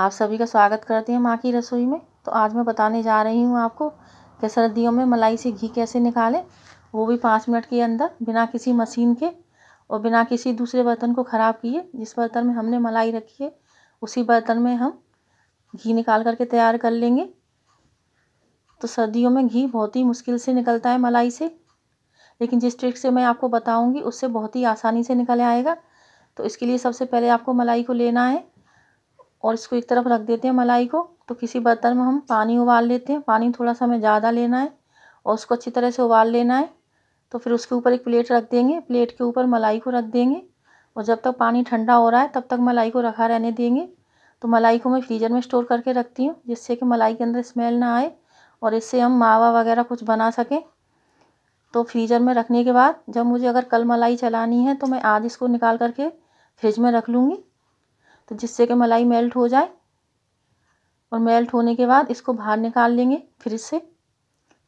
आप सभी का स्वागत करती हैं माँ की रसोई में तो आज मैं बताने जा रही हूँ आपको कि सर्दियों में मलाई से घी कैसे निकालें वो भी पाँच मिनट के अंदर बिना किसी मशीन के और बिना किसी दूसरे बर्तन को ख़राब किए जिस बर्तन में हमने मलाई रखी है उसी बर्तन में हम घी निकाल करके तैयार कर लेंगे तो सर्दियों में घी बहुत ही मुश्किल से निकलता है मलाई से लेकिन जिस ट्रिक से मैं आपको बताऊंगी उससे बहुत ही आसानी से निकल आएगा तो इसके लिए सबसे पहले आपको मलाई को लेना है और इसको एक तरफ रख देते हैं मलाई को तो किसी बर्तन में हम पानी उबाल लेते हैं पानी थोड़ा सा हमें ज़्यादा लेना है और उसको अच्छी तरह से उबाल लेना है तो फिर उसके ऊपर एक प्लेट रख देंगे प्लेट के ऊपर मलाई को रख देंगे और जब तक पानी ठंडा हो रहा है तब तक मलाई को रखा रहने देंगे तो मलाई को मैं फ्रीज़र में स्टोर करके रखती हूँ जिससे कि मलाई के अंदर स्मेल ना आए और इससे हम मावा वगैरह कुछ बना सकें तो फ्रीज़र में रखने के बाद जब मुझे अगर कल मलाई चलानी है तो मैं आज इसको निकाल करके फ्रिज में रख लूँगी तो जिससे कि मलाई मेल्ट हो जाए और मेल्ट होने के बाद इसको बाहर निकाल लेंगे फ्रिज से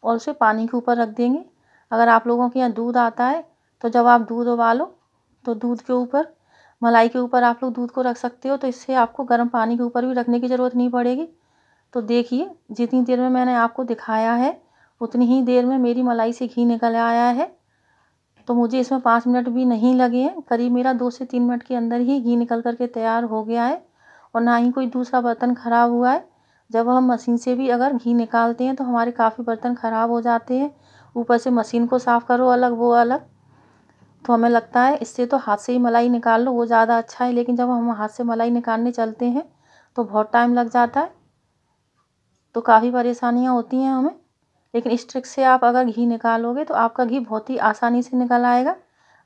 और उसे पानी के ऊपर रख देंगे अगर आप लोगों के यहाँ दूध आता है तो जब आप दूध उबालो तो दूध के ऊपर मलाई के ऊपर आप लोग दूध को रख सकते हो तो इससे आपको गर्म पानी के ऊपर भी रखने की ज़रूरत नहीं पड़ेगी तो देखिए जितनी देर में मैंने आपको दिखाया है उतनी ही देर में मेरी मलाई से घी निकल आया है तो मुझे इसमें पाँच मिनट भी नहीं लगे हैं करीब मेरा दो से तीन मिनट के अंदर ही घी निकल कर के तैयार हो गया है और ना ही कोई दूसरा बर्तन ख़राब हुआ है जब हम मसीन से भी अगर घी निकालते हैं तो हमारे काफ़ी बर्तन ख़राब हो जाते हैं ऊपर से मशीन को साफ़ करो अलग वो अलग तो हमें लगता है इससे तो हाथ से ही मलाई निकाल लो वो ज़्यादा अच्छा है लेकिन जब हम हाथ से मलाई निकालने चलते हैं तो बहुत टाइम लग जाता है तो काफ़ी परेशानियाँ होती हैं हमें लेकिन इस ट्रिक से आप अगर घी निकालोगे तो आपका घी बहुत ही आसानी से निकल आएगा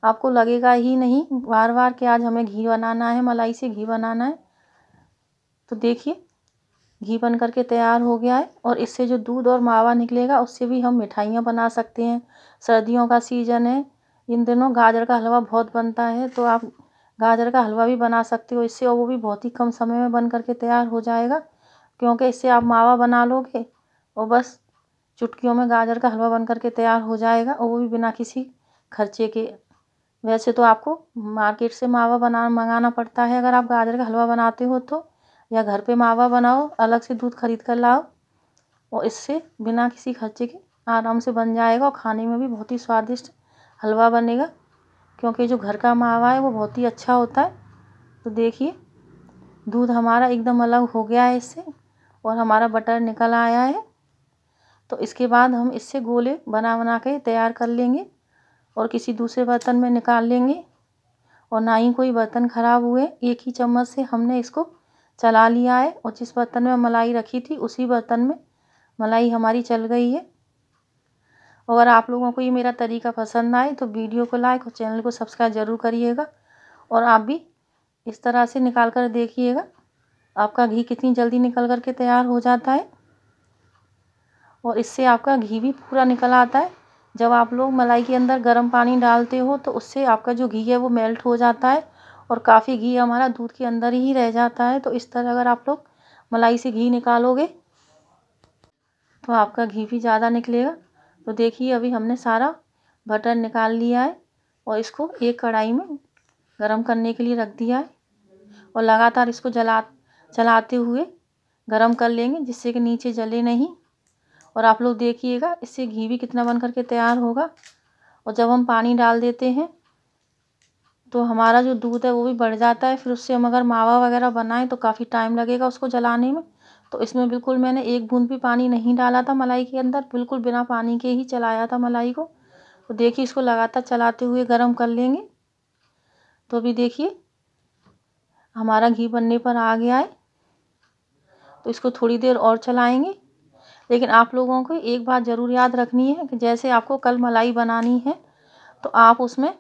आपको लगेगा ही नहीं बार बार कि आज हमें घी बनाना है मलाई से घी बनाना है तो देखिए घी बन करके तैयार हो गया है और इससे जो दूध और मावा निकलेगा उससे भी हम मिठाइयाँ बना सकते हैं सर्दियों का सीज़न है इन दिनों गाजर का हलवा बहुत बनता है तो आप गाजर का हलवा भी बना सकते हो इससे और वो भी बहुत ही कम समय में बन करके तैयार हो जाएगा क्योंकि इससे आप मावा बना लोगे और बस चुटकियों में गाजर का हलवा बन करके तैयार हो जाएगा और वो भी बिना किसी खर्चे के वैसे तो आपको मार्केट से मावा बना मंगाना पड़ता है अगर आप गाजर का हलवा बनाते हो तो या घर पे मावा बनाओ अलग से दूध खरीद कर लाओ और इससे बिना किसी खर्चे के आराम से बन जाएगा और खाने में भी बहुत ही स्वादिष्ट हलवा बनेगा क्योंकि जो घर का मावा है वो बहुत ही अच्छा होता है तो देखिए दूध हमारा एकदम अलग हो गया है इससे और हमारा बटर निकल आया है तो इसके बाद हम इससे गोले बना बना के तैयार कर लेंगे और किसी दूसरे बर्तन में निकाल लेंगे और ना ही कोई बर्तन ख़राब हुए एक ही चम्मच से हमने इसको चला लिया है और जिस बर्तन में मलाई रखी थी उसी बर्तन में मलाई हमारी चल गई है अगर आप लोगों को ये मेरा तरीका पसंद आए तो वीडियो को लाइक और चैनल को सब्सक्राइब ज़रूर करिएगा और आप भी इस तरह से निकाल कर देखिएगा आपका घी कितनी जल्दी निकल करके तैयार हो जाता है और इससे आपका घी भी पूरा निकल आता है जब आप लोग मलाई के अंदर गर्म पानी डालते हो तो उससे आपका जो घी है वो मेल्ट हो जाता है और काफ़ी घी हमारा दूध के अंदर ही रह जाता है तो इस तरह अगर आप लोग मलाई से घी निकालोगे तो आपका घी भी ज़्यादा निकलेगा तो देखिए अभी हमने सारा बटर निकाल लिया है और इसको एक कढ़ाई में गरम करने के लिए रख दिया है और लगातार इसको जला चलाते हुए गरम कर लेंगे जिससे कि नीचे जले नहीं और आप लोग देखिएगा इससे घी भी कितना बन करके तैयार होगा और जब हम पानी डाल देते हैं तो हमारा जो दूध है वो भी बढ़ जाता है फिर उससे हम अगर मावा वगैरह बनाएं तो काफ़ी टाइम लगेगा उसको जलाने में तो इसमें बिल्कुल मैंने एक बूंद भी पानी नहीं डाला था मलाई के अंदर बिल्कुल बिना पानी के ही चलाया था मलाई को तो देखिए इसको लगातार चलाते हुए गर्म कर लेंगे तो अभी देखिए हमारा घी बनने पर आ गया है तो इसको थोड़ी देर और चलाएँगे लेकिन आप लोगों को एक बात ज़रूर याद रखनी है कि जैसे आपको कल मलाई बनानी है तो आप उसमें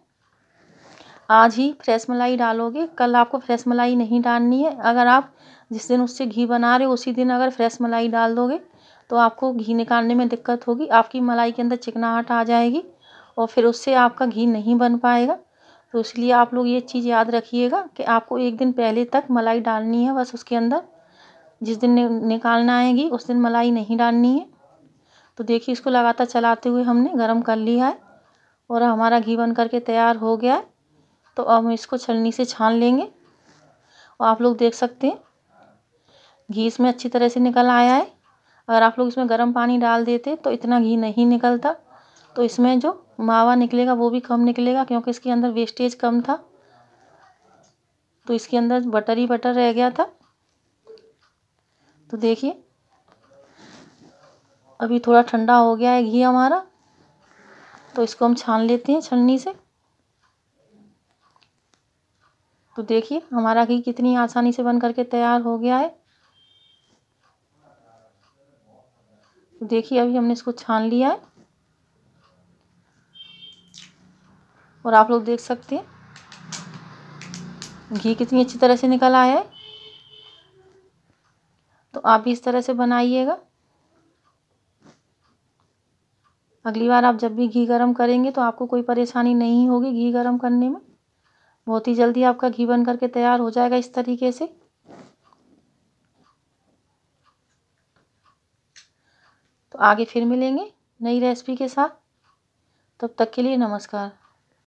आज ही फ्रेश मलाई डालोगे कल आपको फ्रेश मलाई नहीं डालनी है अगर आप जिस दिन उससे घी बना रहे हो उसी दिन अगर फ्रेश मलाई डाल दोगे तो आपको घी निकालने में दिक्कत होगी आपकी मलाई के अंदर चिकनाहट आ जाएगी और फिर उससे आपका घी नहीं बन पाएगा तो इसलिए आप लोग ये चीज़ याद रखिएगा कि आपको एक दिन पहले तक मलाई डालनी है बस उसके अंदर जिस दिन निकालना आएगी उस दिन मलाई नहीं डालनी है तो देखिए इसको लगातार चलाते हुए हमने गर्म कर लिया है और हमारा घी बन करके तैयार हो गया है तो अब हम इसको छलनी से छान लेंगे और आप लोग देख सकते हैं घी इसमें अच्छी तरह से निकल आया है अगर आप लोग इसमें गर्म पानी डाल देते तो इतना घी नहीं निकलता तो इसमें जो मावा निकलेगा वो भी कम निकलेगा क्योंकि इसके अंदर वेस्टेज कम था तो इसके अंदर बटर ही बटर रह गया था तो देखिए अभी थोड़ा ठंडा हो गया है घी हमारा तो इसको हम छान लेते हैं छन्नी से तो देखिए हमारा घी कितनी आसानी से बन करके तैयार हो गया है तो देखिए अभी हमने इसको छान लिया है और आप लोग देख सकते हैं घी कितनी अच्छी तरह से निकल आया है तो आप भी इस तरह से बनाइएगा अगली बार आप जब भी घी गरम करेंगे तो आपको कोई परेशानी नहीं होगी घी गरम करने में बहुत ही जल्दी आपका घी बन करके तैयार हो जाएगा इस तरीके से तो आगे फिर मिलेंगे नई रेसिपी के साथ तब तक के लिए नमस्कार